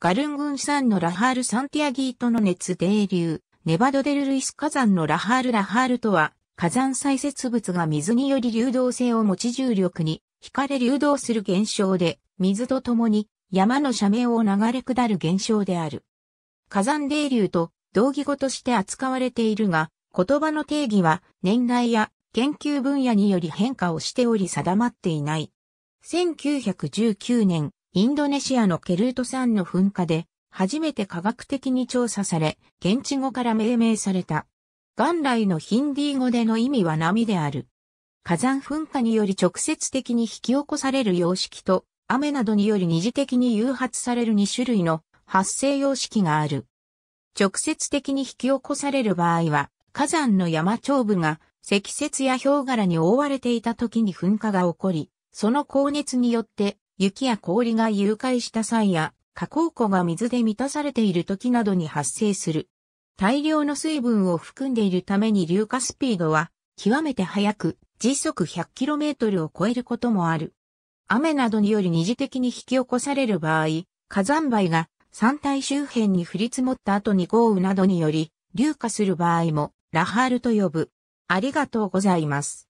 ガルン群山のラハール・サンティアギートの熱泥流、ネバドデル・ルイス火山のラハール・ラハールとは、火山砕屑物が水により流動性を持ち重力に惹かれ流動する現象で、水と共に山の斜面を流れ下る現象である。火山泥流と同義語として扱われているが、言葉の定義は年代や研究分野により変化をしており定まっていない。1919年、インドネシアのケルート山の噴火で、初めて科学的に調査され、現地語から命名された。元来のヒンディー語での意味は波である。火山噴火により直接的に引き起こされる様式と、雨などにより二次的に誘発される2種類の発生様式がある。直接的に引き起こされる場合は、火山の山頂部が積雪や氷柄に覆われていた時に噴火が起こり、その高熱によって雪や氷が融解した際や、加工庫が水で満たされている時などに発生する。大量の水分を含んでいるために硫化スピードは極めて速く時速 100km を超えることもある。雨などにより二次的に引き起こされる場合、火山灰が山体周辺に降り積もった後に豪雨などにより、硫化する場合も、ラハールと呼ぶ。ありがとうございます。